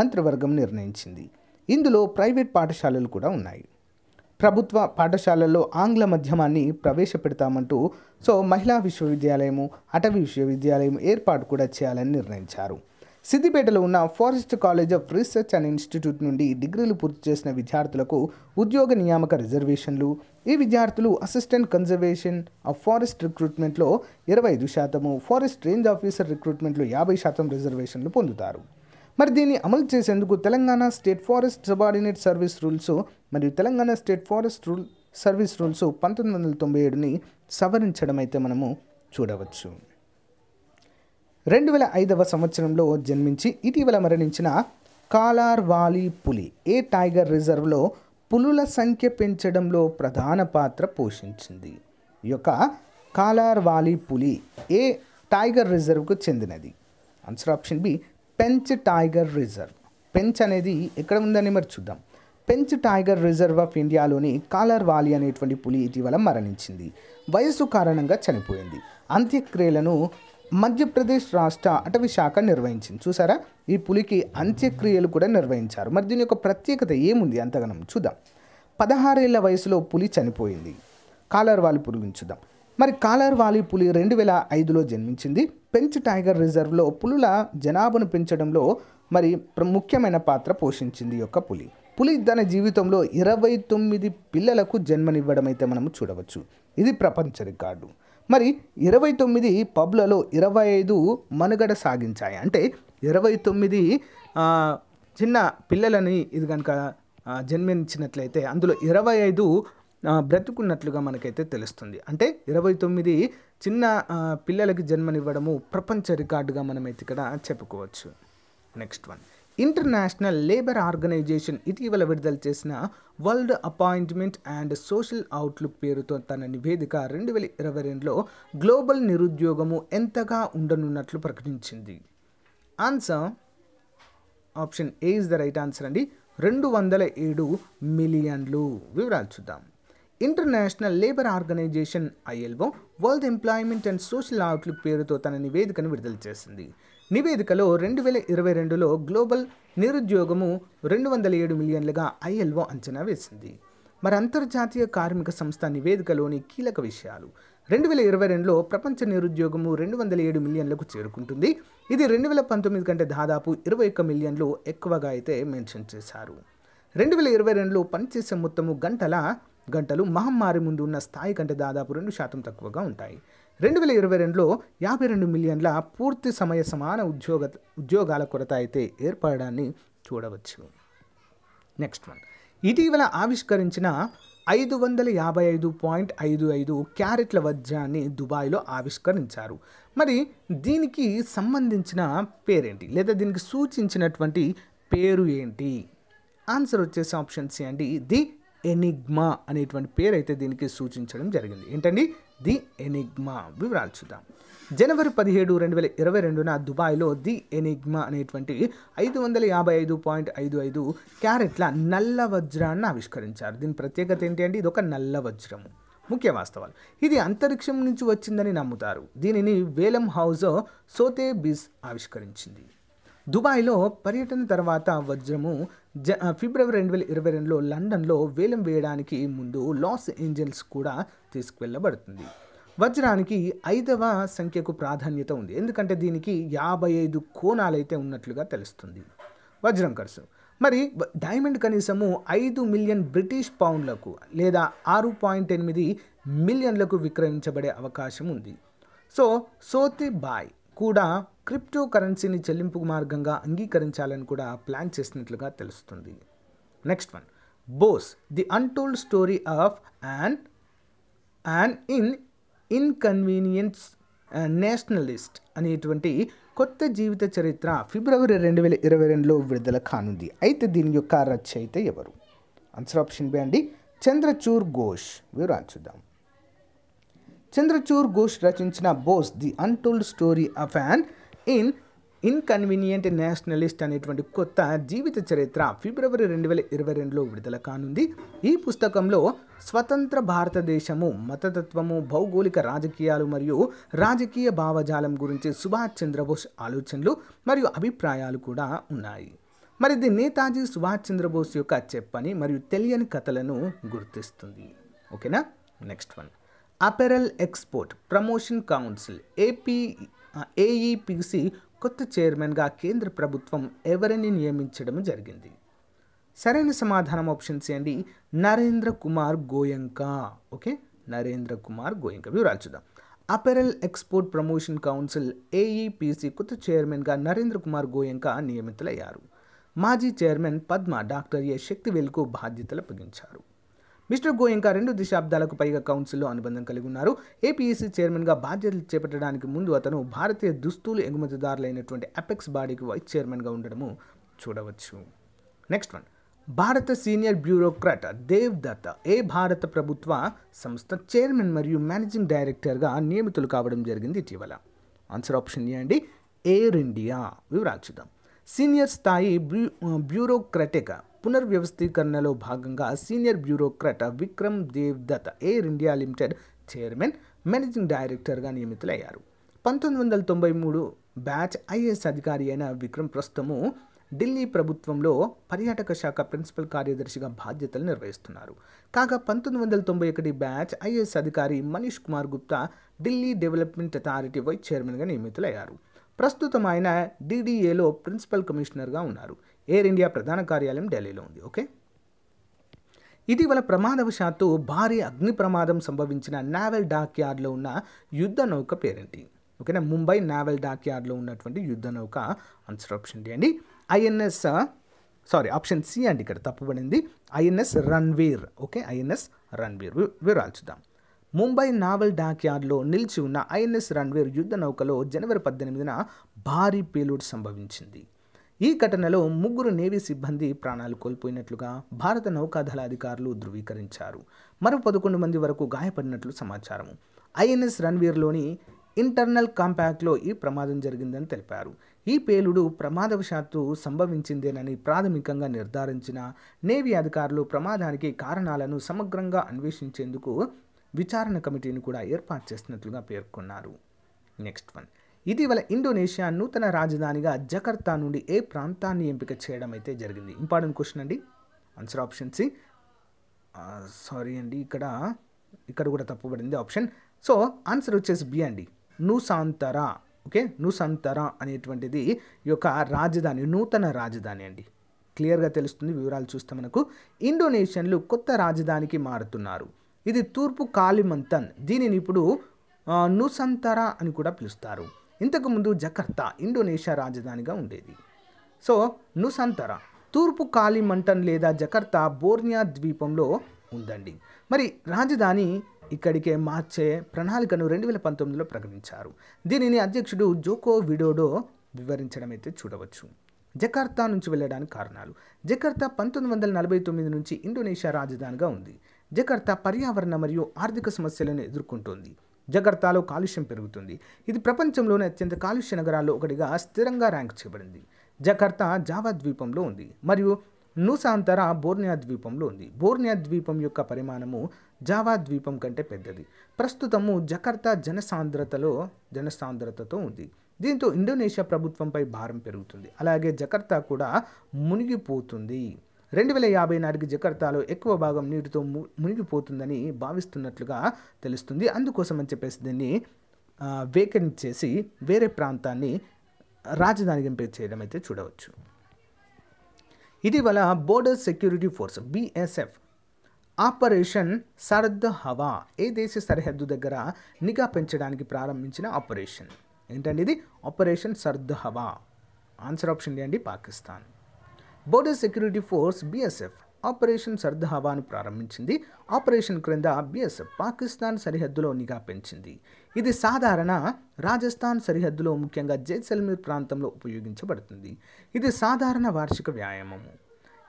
మంత్రివర్గం నిర్ణయించింది ఇందులో ప్రైవేట్ పాఠశాలలు కూడా ఉన్నాయి ప్రభుత్వ పాఠశాలల్లో ఆంగ్ల మాధ్యమాన్ని ప్రవేశపెడతామంటూ సో మహిళా విశ్వవిద్యాలయము అటవీ విశ్వవిద్యాలయం ఏర్పాటు కూడా చేయాలని నిర్ణయించారు సిద్దిపేటలో ఉన్న forest college of research and institute నుండి డిగ్రీలు పూర్తి చేసిన విద్యార్థులకు ఉద్యోగ నియామక రిజర్వేషన్లు ఈ విద్యార్థులు అసిస్టెంట్ కన్జర్వేషన్ ఆఫ్ ఫారెస్ట్ రిక్రూట్మెంట్లో ఇరవై ఐదు శాతము ఫారెస్ట్ రేంజ్ ఆఫీసర్ రిక్రూట్మెంట్లో యాభై శాతం రిజర్వేషన్లు పొందుతారు మరి దీన్ని అమలు చేసేందుకు Telangana state forest subordinate service rules మరియు Telangana state forest rule service rules పంతొమ్మిది వందల తొంభై ఏడుని సవరించడం అయితే మనము చూడవచ్చు రెండు వేల ఐదవ సంవత్సరంలో జన్మించి ఇటీవల మరణించిన కాలార్ వాలి పులి ఏ టైగర్ రిజర్వ్లో పులుల సంఖ్య పెంచడంలో ప్రధాన పాత్ర పోషించింది ఈ యొక్క కాలార్ వాలి పులి ఏ టైగర్ రిజర్వ్కు చెందినది answer option B Pench tiger reserve Pench అనేది ఎక్కడ ఉందని మరి చూద్దాం పెంచ్ టైగర్ రిజర్వ్ ఆఫ్ ఇండియాలోని కాలర్ వాలి అనేటువంటి పులి ఇటీవల మరణించింది వయస్సు కారణంగా చనిపోయింది అంత్యక్రియలను మధ్యప్రదేశ్ రాష్ట్ర అటవీ శాఖ నిర్వహించింది చూసారా ఈ పులికి అంత్యక్రియలు కూడా నిర్వహించారు మరి దీని యొక్క ప్రత్యేకత ఏముంది అంతగనం చూద్దాం పదహారేళ్ల వయసులో పులి చనిపోయింది కాలర్ వాలి పురుగుని చూద్దాం మరి కాలర్ వాలీ పులి రెండు వేల ఐదులో జన్మించింది పెంచ్ టైగర్ రిజర్వ్లో పులుల జనాభాను పెంచడంలో మరి ముఖ్యమైన పాత్ర పోషించింది యొక్క పులి పులి తన జీవితంలో ఇరవై తొమ్మిది పిల్లలకు జన్మనివ్వడం అయితే మనము చూడవచ్చు ఇది ప్రపంచ రికార్డు మరి ఇరవై తొమ్మిది పబ్లలో ఇరవై ఐదు మనుగడ సాగించాయి అంటే ఇరవై తొమ్మిది చిన్న పిల్లలని ఇది కనుక జన్మించినట్లయితే అందులో ఇరవై ఐదు బ్రతుకున్నట్లుగా మనకైతే తెలుస్తుంది అంటే ఇరవై తొమ్మిది చిన్న పిల్లలకి జన్మనివ్వడము ప్రపంచ రికార్డుగా మనమైతే ఇక్కడ చెప్పుకోవచ్చు next one international labour organisation ఇటీవల విడుదల చేసిన world appointment and social outlook పేరుతో తన నివేదిక రెండు వేల ఇరవై రెండులో గ్లోబల్ నిరుద్యోగము ఎంతగా ఉండనున్నట్లు ప్రకటించింది answer option A is the right answer అండి రెండు వందల ఏడు మిలియన్లు వివరాలు చూద్దాం international labour organisation ILO world employment and social outlook పేరుతో తన నివేదికను విడుదల చేసింది నివేదికలో రెండు వేల ఇరవై రెండులో గ్లోబల్ నిరుద్యోగము రెండు వందల ఏడు మిలియన్లుగా ఐఎల్ఓ అంచనా వేసింది మరి అంతర్జాతీయ కార్మిక సంస్థ నివేదికలోని కీలక విషయాలు రెండు వేల ఇరవై రెండులో ప్రపంచ నిరుద్యోగము రెండు వందల ఏడు మిలియన్లకు చేరుకుంటుంది ఇది రెండు వేల పంతొమ్మిది కంటే దాదాపు ఇరవై ఒక్క మిలియన్లు ఎక్కువగా అయితే మెన్షన్ చేశారు రెండు వేల ఇరవై రెండులో పనిచేసే మొత్తము గంటల గంటలు మహమ్మారి ముందు ఉన్న స్థాయి కంటే దాదాపు రెండు శాతం తక్కువగా ఉంటాయి రెండు వేల ఇరవై రెండులో యాభై రెండు మిలియన్ల పూర్తి సమయ సమాన ఉద్యోగ ఉద్యోగాల కొరత అయితే ఏర్పడడాన్ని చూడవచ్చు నెక్స్ట్ వన్ ఇటీవల ఆవిష్కరించిన ఐదు వందల యాభై ఐదు పాయింట్ ఐదు ఐదు క్యారెట్ల వజ్రాన్ని దుబాయ్లో ఆవిష్కరించారు మరి దీనికి సంబంధించిన పేరేంటి లేదా దీనికి సూచించినటువంటి పేరు ఏంటి ఆన్సర్ వచ్చేసి ఆప్షన్స్ ఏంటి అండి ది ఎనిగ్మా అనేటువంటి పేరు అయితే దీనికి సూచించడం జరిగింది ఏంటండి ది ఎనిగ్మా వివరాలు చూద్దాం జనవరి పదిహేడు రెండు వేల ఇరవై రెండున దుబాయ్లో ది ఎనిగ్మా అనేటువంటి ఐదు వందల యాభై ఐదు పాయింట్ ఐదు ఐదు క్యారెట్ల నల్ల వజ్రాన్ని ఆవిష్కరించారు దీని ప్రత్యేకత ఏంటి అంటే ఇది ఒక నల్ల వజ్రము ముఖ్య వాస్తవాలు ఇది అంతరిక్షం నుంచి వచ్చిందని నమ్ముతారు దీనిని వేలం హౌజ్ సోతే బీస్ ఆవిష్కరించింది దుబాయ్లో పర్యటన తర్వాత వజ్రము జ ఫిబ్రవరి రెండు వేల ఇరవై రెండులో లండన్లో వేలం వేయడానికి ముందు లాస్ ఏంజల్స్ కూడా తీసుకువెళ్ళబడుతుంది వజ్రానికి ఐదవ సంఖ్యకు ప్రాధాన్యత ఉంది ఎందుకంటే దీనికి యాభై ఐదు కోణాలైతే ఉన్నట్లుగా తెలుస్తుంది వజ్రం ఖర్చు మరి డైమండ్ కనీసము ఐదు మిలియన్ బ్రిటిష్ పౌండ్లకు లేదా ఆరు పాయింట్ ఎనిమిది మిలియన్లకు విక్రయించబడే అవకాశం ఉంది సో సోతి బాయ్ కూడా క్రిప్టో కరెన్సీని చెల్లింపు మార్గంగా అంగీకరించాలని కూడా ప్లాన్ చేసినట్లుగా తెలుస్తుంది next one Bose the untold story of an an in inconvenience nationalist అనేటువంటి కొత్త జీవిత చరిత్ర ఫిబ్రవరి రెండు వేల ఇరవై రెండులో విడుదల కానుంది అయితే దీని యొక్క రచయిత ఎవరు ఆన్సర్ ఆప్షన్ బి అండి చంద్రచూర్ ఘోష్ వివరాలు చూద్దాం చంద్రచూర్ ఘోష్ రచించిన Bose the untold story of an in inconvenient nationalist అనేటువంటి కొత్త జీవిత చరిత్ర ఫిబ్రవరి రెండు వేల ఇరవై రెండులో విడుదల కానుంది ఈ పుస్తకంలో స్వతంత్ర భారతదేశము మతతత్వము భౌగోళిక రాజకీయాలు మరియు రాజకీయ భావజాలం గురించి సుభాష్ చంద్రబోస్ ఆలోచనలు మరియు అభిప్రాయాలు కూడా ఉన్నాయి మరి ఇది నేతాజీ సుభాష్ చంద్రబోస్ యొక్క చెప్పని మరియు తెలియని కథలను గుర్తిస్తుంది ఓకేనా next one apparel export promotion council AP AEPC కొత్త చైర్మన్గా కేంద్ర ప్రభుత్వం ఎవరిని నియమించడం జరిగింది సరైన సమాధానం ఆప్షన్స్ చేయండి నరేంద్ర కుమార్ గోయంక ఓకే నరేంద్ర కుమార్ గోయంక వివరాలు చూద్దాం apparel export promotion council AEPC కొత్త చైర్మన్గా నరేంద్ర కుమార్ గోయంక నియమితులయ్యారు మాజీ చైర్మన్ పద్మ డాక్టర్ ఏ శక్తివేల్కు బాధ్యతలు అప్పగించారు మిస్టర్ గోయంకా రెండు దశాబ్దాలకు పైగా కౌన్సిల్లో అనుబంధం కలిగి ఉన్నారు ఏపీఎస్సీ చైర్మన్గా బాధ్యతలు చేపట్టడానికి ముందు అతను భారతీయ దుస్తులు ఎగుమతిదారులైనటువంటి అపెక్స్ బాడీకి వైస్ చైర్మన్గా ఉండడము చూడవచ్చు నెక్స్ట్ వన్ భారత సీనియర్ బ్యూరోక్రాట్ దేవ్ దత్ ఏ భారత ప్రభుత్వ సంస్థ చైర్మన్ మరియు మేనేజింగ్ డైరెక్టర్గా నియమితులు కావడం జరిగింది ఇటీవల ఆన్సర్ ఆప్షన్ ఇవ్వండి ఎయిర్ ఇండియా వివరాలు చూద్దాం సీనియర్ స్థాయి బ్యూ బ్యూరోక్రటిక్ పునర్వ్యవస్థీకరణలో భాగంగా senior bureaucrat Vikram Dev Dutt Air India limited chairman managing డైరెక్టర్గా నియమితులయ్యారు పంతొమ్మిది వందల తొంభై మూడు బ్యాచ్ ఐఏఎస్ అధికారి అయిన విక్రమ్ ప్రస్తుతము ఢిల్లీ ప్రభుత్వంలో పర్యాటక శాఖ ప్రిన్సిపల్ కార్యదర్శిగా బాధ్యతలు నిర్వహిస్తున్నారు కాగా పంతొమ్మిది వందల తొంభై ఒకటి బ్యాచ్ ఐఏఎస్ అధికారి Manish Kumar Gupta Delhi development authority vice చైర్మన్గా నియమితులయ్యారు ప్రస్తుతం ఆయన డీడీఏలో ప్రిన్సిపల్ కమిషనర్గా ఉన్నారు ఎయిర్ ఇండియా ప్రధాన కార్యాలయం ఢిల్లీలో ఉంది ఓకే ఇటీవల ప్రమాదవశాత్తు భారీ అగ్ని ప్రమాదం సంభవించిన నావెల్ డాక్ యార్డ్లో ఉన్న యుద్ధ నౌక పేరేంటి ఓకేనా ముంబై నావెల్ డాక్ యార్డ్లో ఉన్నటువంటి యుద్ధ నౌక ఆన్సర్ ఆప్షన్ డి అండి ఐఎన్ఎస్ సారీ ఆప్షన్ సి అండి ఇక్కడ తప్పుబడింది INS Ranvir okay INS Ranvir వివరాల్చుదాం ముంబై నావల్ డాక్ యార్డ్లో నిలిచి ఉన్న ఐఎన్ఎస్ రణ్వీర్ యుద్ధ నౌకలో జనవరి పద్దెనిమిదిన భారీ పేలుడు సంభవించింది ఈ ఘటనలో ముగ్గురు నేవీ సిబ్బంది ప్రాణాలు కోల్పోయినట్లుగా భారత నౌకాదళ అధికారులు ధృవీకరించారు మరో పదకొండు మంది వరకు గాయపడినట్లు సమాచారం ఐఎన్ఎస్ రణవీర్లోని ఇంటర్నల్ కాంపాక్ట్లో ఈ ప్రమాదం జరిగిందని తెలిపారు ఈ పేలుడు ప్రమాదవశాత్తు సంభవించిందేనని ప్రాథమికంగా నిర్ధారించిన నేవీ అధికారులు ప్రమాదానికి కారణాలను సమగ్రంగా అన్వేషించేందుకు విచారణ కమిటీని కూడా ఏర్పాటు చేస్తున్నట్లుగా పేర్కొన్నారు నెక్స్ట్ వన్ ఇటీవల ఇండోనేషియా నూతన రాజధానిగా జకర్తా నుండి ఏ ప్రాంతాన్ని ఎంపిక చేయడం అయితే జరిగింది ఇంపార్టెంట్ క్వశ్చన్ అండి ఆన్సర్ ఆప్షన్ సి సారీ అండి ఇక్కడ ఇక్కడ కూడా తప్పుబడింది ఆప్షన్ సో ఆన్సర్ వచ్చేసి బి అండి నుసాంతరా ఓకే నూసంతరా అనేటువంటిది ఈ యొక్క రాజధాని నూతన రాజధాని అండి క్లియర్గా తెలుస్తుంది వివరాలు చూస్తే మనకు ఇండోనేషియన్లు కొత్త రాజధానికి మారుతున్నారు ఇది తూర్పు కాలిమంతన్ దీనిని ఇప్పుడు నుసంతరా అని కూడా పిలుస్తారు ఇంతకుముందు జకర్తా ఇండోనేషియా రాజధానిగా ఉండేది సో నుసంతర తూర్పు కాలిమంటన్ లేదా జకర్తా బోర్నియా ద్వీపంలో ఉందండి మరి రాజధాని ఇక్కడికే మార్చే ప్రణాళికను రెండు వేల పంతొమ్మిదిలో ప్రకటించారు దీనిని అధ్యక్షుడు జోకో విడోడో వివరించడం అయితే చూడవచ్చు జకార్తా నుంచి వెళ్ళడానికి కారణాలు జకార్తా పంతొమ్మిది వందల నలభై తొమ్మిది నుంచి ఇండోనేషియా రాజధానిగా ఉంది జకార్తా పర్యావరణ మరియు ఆర్థిక సమస్యలను ఎదుర్కొంటోంది జగర్తాలో కాలుష్యం పెరుగుతుంది ఇది ప్రపంచంలోనే అత్యంత కాలుష్య నగరాల్లో ఒకటిగా స్థిరంగా ర్యాంక్ చేయబడింది జకర్తా జావా ద్వీపంలో ఉంది మరియు నూసాంతర బోర్నియా ద్వీపంలో ఉంది బోర్నియా ద్వీపం యొక్క పరిమాణము జావా ద్వీపం కంటే పెద్దది ప్రస్తుతము జకర్తా జనసాంద్రతలో జనసాంద్రతతో ఉంది దీంతో ఇండోనేషియా ప్రభుత్వంపై భారం పెరుగుతుంది అలాగే జకర్తా కూడా మునిగిపోతుంది రెండు వేల యాభై నాటికి జకర్తాలో ఎక్కువ భాగం నీటితో మునిగిపోతుందని భావిస్తున్నట్లుగా తెలుస్తుంది అందుకోసం అని చెప్పేసి దీన్ని వేకెంట్ చేసి వేరే ప్రాంతాన్ని రాజధానిగా పేరు చేయడం అయితే చూడవచ్చు ఇటీవల border security force BSF operation Sard Hawa ఏ దేశ సరిహద్దు దగ్గర నిఘా పెంచడానికి ప్రారంభించిన ఆపరేషన్ ఏంటండి ఇది ఆపరేషన్ సర్ద్ హవా ఆన్సర్ ఆప్షన్ ఏంటి Pakistan border security force BSF operation Sard హవాను ప్రారంభించింది ఆపరేషన్ క్రింద బీఎస్ఎఫ్ పాకిస్తాన్ సరిహద్దులో నిఘా పెంచింది ఇది సాధారణ రాజస్థాన్ సరిహద్దులో ముఖ్యంగా జైసల్మీర్ ప్రాంతంలో ఉపయోగించబడుతుంది ఇది సాధారణ వార్షిక వ్యాయామము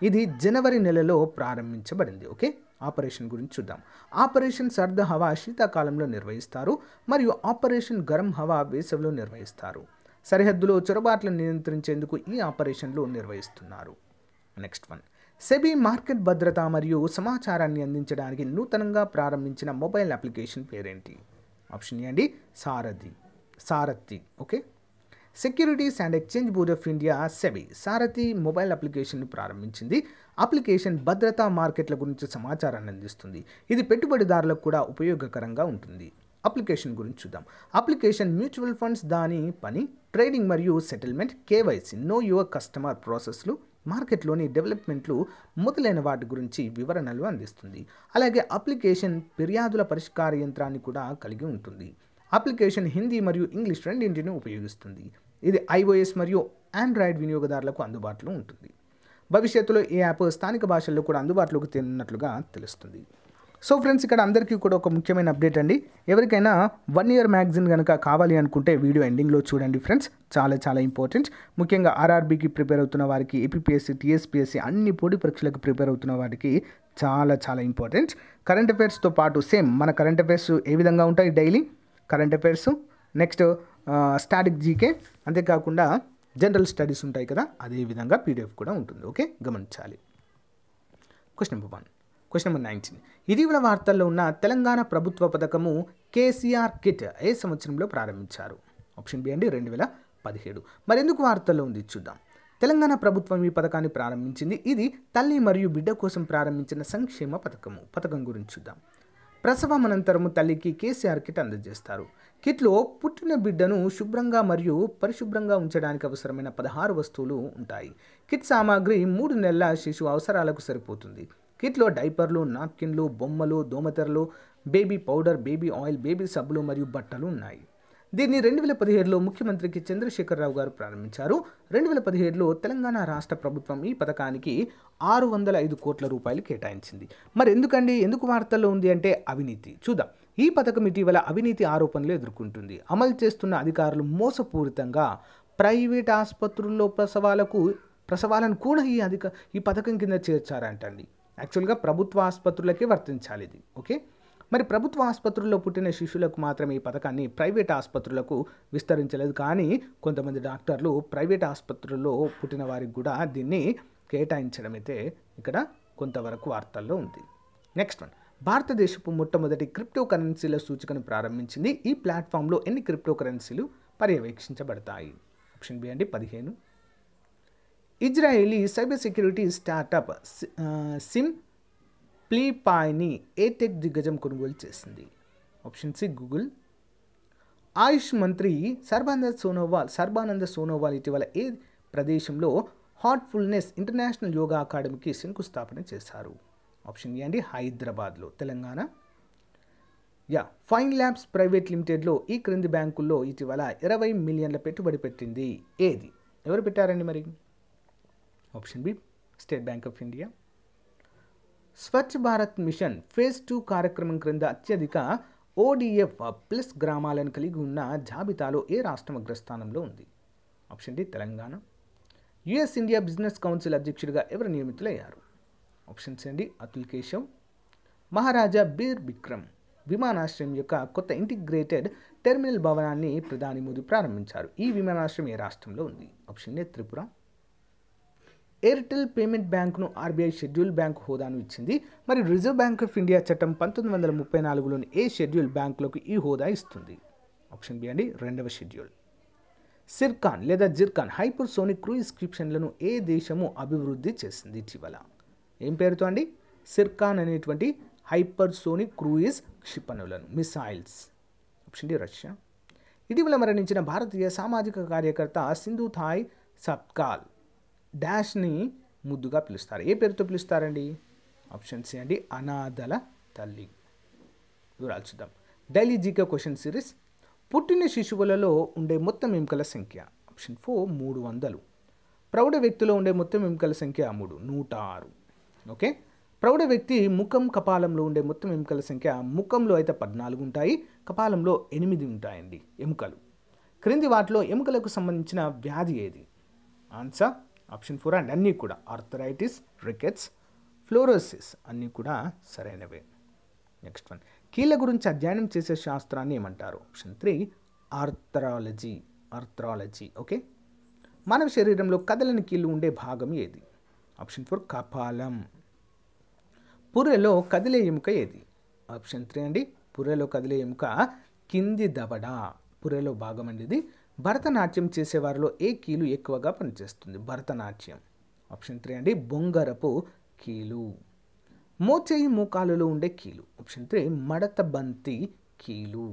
ఇది జనవరి నెలలో ప్రారంభించబడింది ఓకే ఆపరేషన్ గురించి చూద్దాం ఆపరేషన్ సర్ద హవా శీతాకాలంలో నిర్వహిస్తారు మరియు ఆపరేషన్ గరం హవా వేసవిలో నిర్వహిస్తారు సరిహద్దులో చొరబాట్లను నియంత్రించేందుకు ఈ ఆపరేషన్లు నిర్వహిస్తున్నారు నెక్స్ట్ వన్ సెబీ మార్కెట్ భద్రత మరియు సమాచారాన్ని అందించడానికి నూతనంగా ప్రారంభించిన మొబైల్ అప్లికేషన్ పేరేంటి ఆప్షన్ ఏంటి Saarthi Saarthi okay securities and exchange board of India SEBI Saarthi mobile అప్లికేషన్ను ప్రారంభించింది అప్లికేషన్ భద్రతా మార్కెట్ల గురించి సమాచారాన్ని అందిస్తుంది ఇది పెట్టుబడిదారులకు కూడా ఉపయోగకరంగా ఉంటుంది అప్లికేషన్ గురించి చూద్దాం అప్లికేషన్ మ్యూచువల్ ఫండ్స్ దాని పని ట్రేడింగ్ మరియు settlement KYC know your customer ప్రాసెస్లు మార్కెట్లోని డెవలప్మెంట్లు మొదలైన వాటి గురించి వివరణలు అందిస్తుంది అలాగే అప్లికేషన్ ఫిర్యాదుల పరిష్కార యంత్రాన్ని కూడా కలిగి ఉంటుంది అప్లికేషన్ హిందీ మరియు ఇంగ్లీష్ రెండింటిని ఉపయోగిస్తుంది ఇది ఐఓఎస్ మరియు ఆండ్రాయిడ్ వినియోగదారులకు అందుబాటులో ఉంటుంది భవిష్యత్తులో ఈ యాప్ స్థానిక భాషల్లో కూడా అందుబాటులోకి తేనున్నట్లుగా తెలుస్తుంది సో ఫ్రెండ్స్ ఇక్కడ అందరికీ కూడా ఒక ముఖ్యమైన అప్డేట్ అండి ఎవరికైనా వన్ ఇయర్ మ్యాగజైన్ కనుక కావాలి అనుకుంటే వీడియో ఎండింగ్లో చూడండి ఫ్రెండ్స్ చాలా చాలా ఇంపార్టెంట్ ముఖ్యంగా ఆర్ఆర్బీకి ప్రిపేర్ అవుతున్న వారికి ఏపీఎస్సీ టీఎస్పీఎస్సి అన్ని పోటీ పరీక్షలకు ప్రిపేర్ అవుతున్న వారికి చాలా చాలా ఇంపార్టెంట్ కరెంట్ అఫైర్స్తో పాటు సేమ్ మన కరెంట్ అఫైర్స్ ఏ విధంగా ఉంటాయి daily current affairs next static GK అంతేకాకుండా జనరల్ స్టడీస్ ఉంటాయి కదా అదేవిధంగా పీడిఎఫ్ కూడా ఉంటుంది ఓకే గమనించాలి question number one question number nineteen ఇటీవల వార్తల్లో ఉన్న తెలంగాణ ప్రభుత్వ పథకము కేసీఆర్ కిట్ ఏ సంవత్సరంలో ప్రారంభించారు ఆప్షన్ బి అండి రెండు వేల పదిహేడు మరెందుకు వార్తల్లో ఉంది చూద్దాం తెలంగాణ ప్రభుత్వం ఈ పథకాన్ని ప్రారంభించింది ఇది తల్లి మరియు బిడ్డ కోసం ప్రారంభించిన సంక్షేమ పథకము పథకం గురించి చూద్దాం ప్రసవం అనంతరము తల్లికి కేసీఆర్ కిట్ అందజేస్తారు కిట్లో పుట్టిన బిడ్డను శుభ్రంగా మరియు పరిశుభ్రంగా ఉంచడానికి అవసరమైన పదహారు వస్తువులు ఉంటాయి కిట్ సామాగ్రి మూడు నెలల శిశు అవసరాలకు సరిపోతుంది కిట్లో డైపర్లు నాప్కిన్లు బొమ్మలు దోమతెరలు baby powder baby oil baby సబ్బులు మరియు బట్టలు ఉన్నాయి దీన్ని రెండు వేల పదిహేడులో ముఖ్యమంత్రికి చంద్రశేఖరరావు గారు ప్రారంభించారు రెండు వేల పదిహేడులో తెలంగాణ రాష్ట్ర ప్రభుత్వం ఈ పథకానికి ఆరు వందల ఐదు కోట్ల రూపాయలు కేటాయించింది మరి ఎందుకండి ఎందుకు వార్తల్లో ఉంది అంటే అవినీతి చూద్దాం ఈ పథకం ఇటీవల అవినీతి ఆరోపణలు ఎదుర్కొంటుంది అమలు చేస్తున్న అధికారులు మోసపూరితంగా ప్రైవేట్ ఆసుపత్రుల్లో ప్రసవాలకు ప్రసవాలను కూడా ఈ అధిక ఈ పథకం కింద చేర్చారంటండి యాక్చువల్గా ప్రభుత్వ ఆసుపత్రులకే వర్తించాలి ఇది ఓకే మరి ప్రభుత్వ ఆసుపత్రుల్లో పుట్టిన శిశువులకు మాత్రమే ఈ పథకాన్ని ప్రైవేట్ ఆసుపత్రులకు విస్తరించలేదు కానీ కొంతమంది డాక్టర్లు ప్రైవేట్ ఆసుపత్రుల్లో పుట్టిన వారికి కూడా దీన్ని కేటాయించడం అయితే ఇక్కడ కొంతవరకు వార్తల్లో ఉంది నెక్స్ట్ వన్ భారతదేశపు మొట్టమొదటి క్రిప్టో కరెన్సీల సూచికను ప్రారంభించింది ఈ ప్లాట్ఫామ్లో ఎన్ని క్రిప్టో కరెన్సీలు పర్యవేక్షించబడతాయి ఆప్షన్ బి అండి పదిహేను సైబర్ సెక్యూరిటీ స్టార్టప్ సిమ్ ప్లీపాయ్ని ఏటెక్ దిగ్గజం కొనుగోలు చేసింది ఆప్షన్ సి గూగుల్ ఆయుష్ మంత్రి సర్బానంద సోనోవాల్ సర్బానంద సోనోవాల్ ఇటీవల ఏ ప్రదేశంలో హార్ట్ఫుల్నెస్ ఇంటర్నేషనల్ యోగా అకాడమీకి శంకుస్థాపన చేశారు ఆప్షన్ ఏ అండి హైదరాబాద్లో తెలంగాణ యా ఫైన్ ల్యాబ్స్ ప్రైవేట్ లిమిటెడ్లో ఈ క్రింది బ్యాంకుల్లో ఇటీవల ఇరవై మిలియన్ల పెట్టుబడి పెట్టింది ఏది ఎవరు పెట్టారండి మరి option B State Bank of India Swachh Bharat mission phase two కార్యక్రమం క్రింద అత్యధిక ఓడిఎఫ్ ప్లస్ గ్రామాలను కలిగి ఉన్న జాబితాలో ఏ రాష్ట్రం అగ్రస్థానంలో ఉంది option D Telangana US India business council అధ్యక్షుడిగా ఎవరు నియమితులయ్యారు ఆప్షన్ సి అండి అతుల్ కేశవ్ మహారాజా బీర్ విక్రమ్ విమానాశ్రయం యొక్క కొత్త ఇంటిగ్రేటెడ్ టెర్మినల్ భవనాన్ని ప్రధాని మోదీ ప్రారంభించారు ఈ విమానాశ్రయం ఏ రాష్ట్రంలో ఉంది option A Tripura Airtel payment బ్యాంక్ను ఆర్బీఐ షెడ్యూల్ బ్యాంక్ హోదాను ఇచ్చింది మరి రిజర్వ్ బ్యాంక్ ఆఫ్ ఇండియా చట్టం పంతొమ్మిది వందల ముప్పై నాలుగులోని ఏ షెడ్యూల్ బ్యాంకులకు ఈ హోదా ఇస్తుంది ఆప్షన్ బి అండి రెండవ షెడ్యూల్ సిర్కాన్ లేదా జిర్కాన్ సోనిక్ క్రూయిజ్ క్రిప్షన్లను ఏ దేశము అభివృద్ధి చేసింది ఇటీవల ఏం పేరుతో అండి సిర్కాన్ అనేటువంటి హైపర్సోనిక్ క్రూయిజ్ క్షిపణులను మిసైల్స్ ఆప్షన్ డి రష్యా ఇటీవల మరణించిన భారతీయ సామాజిక కార్యకర్త సింధు థాయ్ సత్కాల్ డాష్ని ముద్దుగా పిలుస్తారు ఏ పేరుతో పిలుస్తారండి ఆప్షన్ సి అండి అనాథల తల్లి వివరాలు చూద్దాం డైలీ జీకే క్వశ్చన్ సిరీస్ పుట్టిన శిశువులలో ఉండే మొత్తం ఎంకల సంఖ్య ఆప్షన్ ఫోర్ మూడు వందలు ప్రౌఢ వ్యక్తిలో ఉండే మొత్తం ఎంకల సంఖ్య మూడు నూట ఆరు ఓకే ప్రౌఢ వ్యక్తి ముఖం కపాలంలో ఉండే మొత్తం ఎముకల సంఖ్య ముఖంలో అయితే పద్నాలుగు ఉంటాయి కపాలంలో ఎనిమిది ఉంటాయండి ఎముకలు క్రింది వాటిలో ఎముకలకు సంబంధించిన వ్యాధి ఏది ఆన్సర్ ఆప్షన్ ఫోర్ అండ్ అన్నీ కూడా ఆర్థరైటిస్ రికెట్స్ ఫ్లోరోసిస్ అన్నీ కూడా సరైనవే నెక్స్ట్ వన్ కీళ్ళ గురించి అధ్యయనం చేసే శాస్త్రాన్ని ఏమంటారు option three arthrology arthrology okay మానవ శరీరంలో కదలని కీళ్ళు ఉండే భాగం ఏది ఆప్షన్ ఫోర్ కపాలం పుర్రెలో కదిలే ఎముక ఏది ఆప్షన్ త్రీ అండి పుర్రెలో కదిలే ఎముక కింది దవడ పుర్రెలో భాగం అండి ఇది భరతనాట్యం చేసేవారిలో ఏ కీలు ఎక్కువగా పనిచేస్తుంది భరతనాట్యం ఆప్షన్ త్రీ అండి బొంగరపు కీలు మోచేయి మోకాలులో ఉండే కీలు ఆప్షన్ త్రీ మడత బంతి కీలు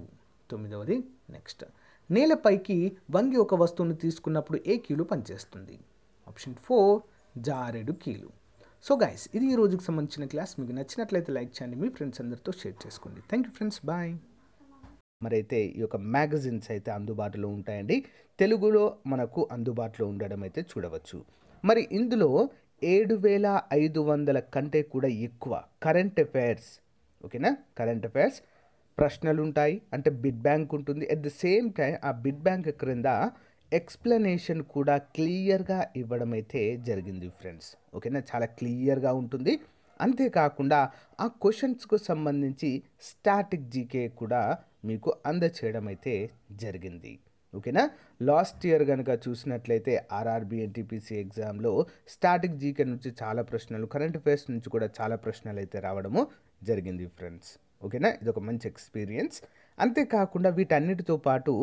తొమ్మిదవది నెక్స్ట్ నేలపైకి వంగి ఒక వస్తువును తీసుకున్నప్పుడు ఏ కీలు పనిచేస్తుంది ఆప్షన్ ఫోర్ జారెడు కీలు సో గైస్ ఇది ఈ రోజుకి సంబంధించిన క్లాస్ మీకు నచ్చినట్లయితే లైక్ చేయండి మీ ఫ్రెండ్స్ అందరితో షేర్ చేసుకోండి థ్యాంక్ యూ ఫ్రెండ్స్ బాయ్ మరైతే ఈ యొక్క మ్యాగజైన్స్ అయితే అందుబాటులో ఉంటాయండి తెలుగులో మనకు అందుబాటులో ఉండడం అయితే చూడవచ్చు మరి ఇందులో ఏడు వేల ఐదు వందల కంటే కూడా ఎక్కువ కరెంట్ అఫైర్స్ ఓకేనా కరెంట్ అఫైర్స్ ప్రశ్నలు ఉంటాయి అంటే బిడ్ బ్యాంక్ ఉంటుంది అట్ ద సేమ్ టైం ఆ బిడ్ బ్యాంక్ క్రింద ఎక్స్ప్లెనేషన్ కూడా క్లియర్గా ఇవ్వడం అయితే జరిగింది ఫ్రెండ్స్ ఓకేనా చాలా క్లియర్గా ఉంటుంది అంతేకాకుండా ఆ క్వశ్చన్స్కు సంబంధించి స్టాటిక్ జీకే కూడా మీకు అందచేయడం అయితే జరిగింది ఓకేనా లాస్ట్ ఇయర్ కనుక చూసినట్లయితే ఆర్ఆర్బి ఎన్టీపీసీ ఎగ్జామ్లో స్టాటిక్ జీకే నుంచి చాలా ప్రశ్నలు కరెంట్ అఫేర్స్ నుంచి కూడా చాలా ప్రశ్నలు అయితే రావడము జరిగింది ఫ్రెండ్స్ ఓకేనా ఇది ఒక మంచి ఎక్స్పీరియన్స్ అంతేకాకుండా వీటన్నిటితో పాటు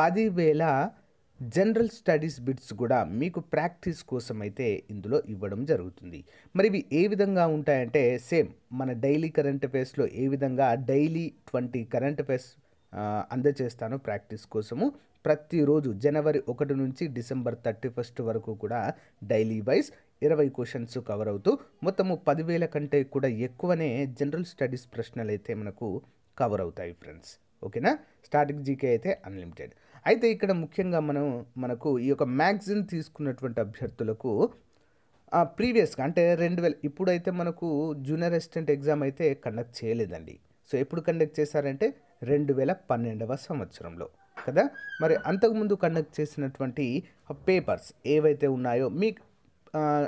పదివేల జనరల్ స్టడీస్ బిట్స్ కూడా మీకు ప్రాక్టీస్ కోసం అయితే ఇందులో ఇవ్వడం జరుగుతుంది మరి ఇవి ఏ విధంగా ఉంటాయంటే సేమ్ మన డైలీ కరెంట్ అఫేర్స్లో ఏ విధంగా డైలీ ట్వంటీ కరెంట్ అఫేర్స్ అందజేస్తాను ప్రాక్టీస్ కోసము ప్రతిరోజు జనవరి ఒకటి నుంచి డిసెంబర్ థర్టీ ఫస్ట్ వరకు కూడా డైలీ వైజ్ ఇరవై క్వశ్చన్స్ కవర్ అవుతూ మొత్తము పదివేల కంటే కూడా ఎక్కువనే జనరల్ స్టడీస్ ప్రశ్నలు అయితే మనకు కవర్ అవుతాయి ఫ్రెండ్స్ ఓకేనా స్టాటిక్ జీకే అయితే అన్లిమిటెడ్ అయితే ఇక్కడ ముఖ్యంగా మనం మనకు ఈ యొక్క మ్యాగజైన్ తీసుకున్నటువంటి అభ్యర్థులకు ప్రీవియస్గా అంటే రెండు వేల ఇప్పుడైతే మనకు జూనియర్ అసిస్టెంట్ ఎగ్జామ్ అయితే కండక్ట్ చేయలేదండి సో ఎప్పుడు కండక్ట్ చేశారంటే రెండు వేల పన్నెండవ సంవత్సరంలో కదా మరి అంతకుముందు కండక్ట్ చేసినటువంటి పేపర్స్ ఏవైతే ఉన్నాయో మీ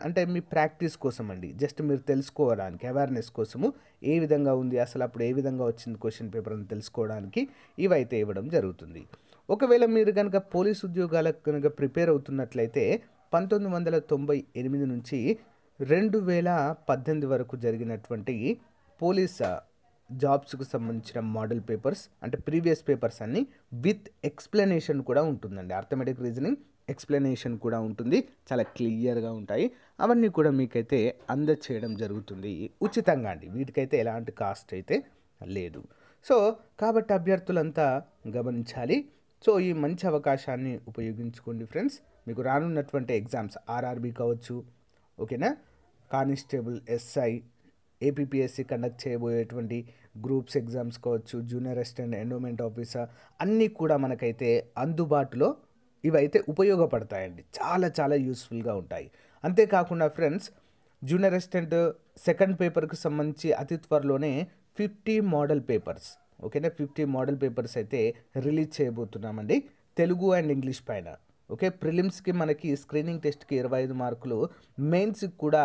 అంటే మీ ప్రాక్టీస్ కోసం అండి జస్ట్ మీరు తెలుసుకోవడానికి అవేర్నెస్ కోసము ఏ విధంగా ఉంది అసలు అప్పుడు ఏ విధంగా వచ్చింది క్వశ్చన్ పేపర్ అని తెలుసుకోవడానికి ఇవైతే ఇవ్వడం జరుగుతుంది ఒకవేళ మీరు కనుక పోలీస్ ఉద్యోగాలకు కనుక ప్రిపేర్ అవుతున్నట్లయితే పంతొమ్మిది వందల తొంభై ఎనిమిది నుంచి రెండు వేల పద్దెనిమిది వరకు జరిగినటువంటి పోలీస్ జాబ్స్కు సంబంధించిన మోడల్ పేపర్స్ అంటే ప్రీవియస్ పేపర్స్ అన్ని విత్ ఎక్స్ప్లెనేషన్ కూడా ఉంటుందండి ఆర్థమెటిక్ రీజనింగ్ ఎక్స్ప్లెనేషన్ కూడా ఉంటుంది చాలా క్లియర్గా ఉంటాయి అవన్నీ కూడా మీకైతే అందచేయడం జరుగుతుంది ఉచితంగా అండి వీటికైతే ఎలాంటి కాస్ట్ అయితే లేదు సో కాబట్టి అభ్యర్థులంతా గమనించాలి సో ఈ మంచి అవకాశాన్ని ఉపయోగించుకోండి ఫ్రెండ్స్ మీకు రానున్నటువంటి ఎగ్జామ్స్ ఆర్ఆర్బి కావచ్చు ఓకేనా కానిస్టేబుల్ ఎస్ఐ ఏపీపీఎస్సీ కండక్ట్ చేయబోయేటువంటి గ్రూప్స్ ఎగ్జామ్స్ కావచ్చు జూనియర్ అసిస్టెంట్ ఎండోమెంట్ ఆఫీసర్ అన్నీ కూడా మనకైతే అందుబాటులో ఇవైతే ఉపయోగపడతాయండి చాలా చాలా యూస్ఫుల్గా ఉంటాయి అంతేకాకుండా ఫ్రెండ్స్ జూనియర్ అసిస్టెంట్ సెకండ్ పేపర్కి సంబంధించి అతి త్వరలోనే ఫిఫ్టీ మోడల్ పేపర్స్ ఓకేనా ఫిఫ్టీ మోడల్ పేపర్స్ అయితే రిలీజ్ చేయబోతున్నామండి తెలుగు అండ్ ఇంగ్లీష్ పైన ఓకే ప్రిలిమ్స్కి మనకి స్క్రీనింగ్ టెస్ట్కి ఇరవై ఐదు మార్కులు మెయిన్స్కి కూడా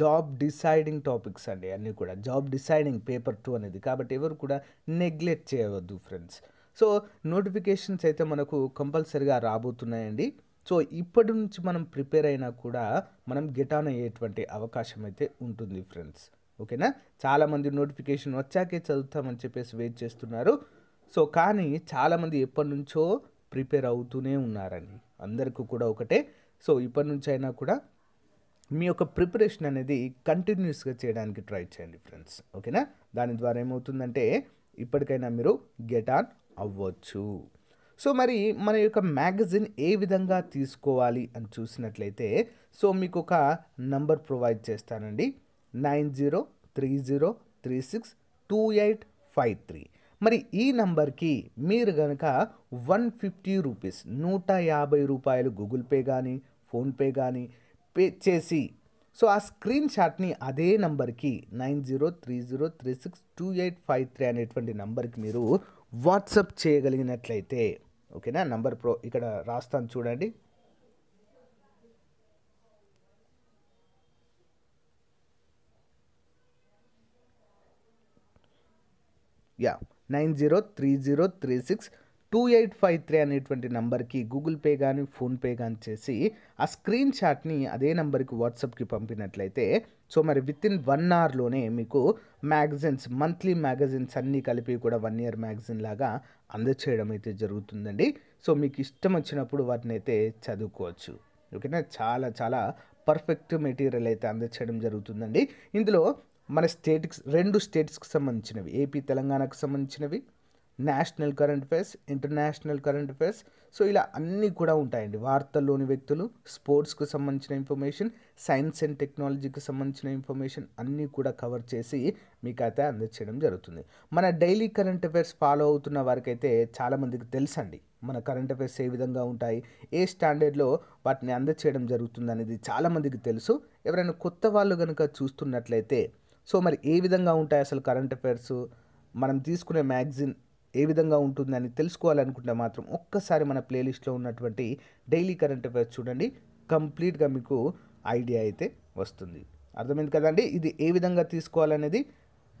జాబ్ డిసైడింగ్ టాపిక్స్ అండి అన్నీ కూడా జాబ్ డిసైడింగ్ పేపర్ టూ అనేది కాబట్టి ఎవరు కూడా నెగ్లెక్ట్ చేయవద్దు ఫ్రెండ్స్ సో నోటిఫికేషన్స్ అయితే మనకు కంపల్సరిగా రాబోతున్నాయండి సో ఇప్పటి నుంచి మనం ప్రిపేర్ అయినా కూడా మనం గెట్ ఆన్ అయ్యేటువంటి అవకాశం అయితే ఉంటుంది ఫ్రెండ్స్ ఓకేనా చాలామంది నోటిఫికేషన్ వచ్చాకే చదువుతామని చెప్పేసి వెయిట్ చేస్తున్నారు సో కానీ చాలామంది ఎప్పటి నుంచో ప్రిపేర్ అవుతూనే ఉన్నారండి అందరికీ కూడా ఒకటే సో ఇప్పటి నుంచి అయినా కూడా మీ యొక్క ప్రిపరేషన్ అనేది కంటిన్యూస్గా చేయడానికి ట్రై చేయండి ఫ్రెండ్స్ ఓకేనా దాని ద్వారా ఏమవుతుందంటే ఇప్పటికైనా మీరు గెట్ ఆన్ అవ్వచ్చు సో మరి మన యొక్క మ్యాగజిన్ ఏ విధంగా తీసుకోవాలి అని చూసినట్లయితే సో మీకు ఒక నంబర్ ప్రొవైడ్ చేస్తానండి nine zero three zero three six two eight five three మరి ఈ నంబర్కి మీరు కనుక వన్ ఫిఫ్టీ రూపీస్ నూట యాభై రూపాయలు గూగుల్ పే కానీ ఫోన్పే కానీ పే చేసి సో ఆ స్క్రీన్ షాట్ని అదే నంబర్కి nine zero three zero three six two eight five three అనేటువంటి నంబర్కి మీరు వాట్సప్ చేయగలిగినట్లయితే ఓకేనా నంబర్ ప్రో ఇక్కడ రాస్తాను చూడండి యా nine zero three zero three six two eight five three అనేటువంటి నెంబర్కి గూగుల్ పే కానీ ఫోన్పే కానీ చేసి ఆ స్క్రీన్ షాట్ని అదే నంబర్కి వాట్సాప్కి పంపినట్లయితే సో మరి విత్ ఇన్ వన్ అవర్లోనే మీకు మ్యాగజైన్స్ మంత్లీ మ్యాగజైన్స్ అన్నీ కలిపి కూడా వన్ ఇయర్ మ్యాగజైన్ లాగా అందచేయడం అయితే జరుగుతుందండి సో మీకు ఇష్టం వచ్చినప్పుడు వాటిని అయితే చదువుకోవచ్చు ఓకేనా చాలా చాలా పర్ఫెక్ట్ మెటీరియల్ అయితే అందచేయడం జరుగుతుందండి ఇందులో మన స్టేట్కి రెండు స్టేట్స్కి సంబంధించినవి ఏపీ తెలంగాణకు సంబంధించినవి national current affairs international current affairs so ఇలా అన్నీ కూడా ఉంటాయండి వార్తల్లోని వ్యక్తులు స్పోర్ట్స్కు సంబంధించిన ఇన్ఫర్మేషన్ సైన్స్ అండ్ టెక్నాలజీకి సంబంధించిన ఇన్ఫర్మేషన్ అన్నీ కూడా కవర్ చేసి మీకైతే అందచేయడం జరుగుతుంది మన డైలీ కరెంట్ అఫైర్స్ ఫాలో అవుతున్న వారికైతే చాలామందికి తెలుసండి మన కరెంట్ అఫైర్స్ ఏ విధంగా ఉంటాయి ఏ స్టాండర్డ్లో వాటిని అందచేయడం జరుగుతుంది అనేది చాలామందికి తెలుసు ఎవరైనా కొత్త వాళ్ళు కనుక చూస్తున్నట్లయితే సో మరి ఏ విధంగా ఉంటాయి అసలు కరెంట్ అఫైర్స్ మనం తీసుకునే మ్యాగజిన్ ఏ విధంగా ఉంటుందని తెలుసుకోవాలనుకుంటే మాత్రం ఒక్కసారి మన ప్లేలిస్ట్లో ఉన్నటువంటి డైలీ కరెంట్ అఫైర్స్ చూడండి కంప్లీట్గా మీకు ఐడియా అయితే వస్తుంది అర్థమైంది కదండి ఇది ఏ విధంగా తీసుకోవాలనేది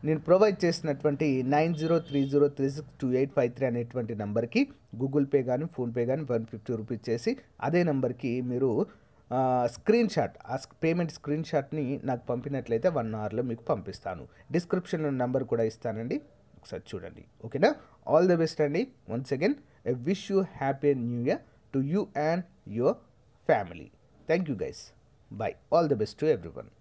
నేను ప్రొవైడ్ చేసినటువంటి nine zero three zero three six two eight five three అనేటువంటి నెంబర్కి గూగుల్ పే కానీ ఫోన్పే కానీ వన్ ఫిఫ్టీ రూపీస్ చేసి అదే నెంబర్కి మీరు స్క్రీన్ షాట్ ఆ పేమెంట్ స్క్రీన్ షాట్ని నాకు పంపినట్లయితే వన్ అవర్లో మీకు పంపిస్తాను డిస్క్రిప్షన్ నెంబర్ కూడా ఇస్తానండి ఒకసారి చూడండి ఓకేనా ఆల్ ద బెస్ట్ అండి once again I wish you happy new year to you and your family thank you guys bye all the best to every one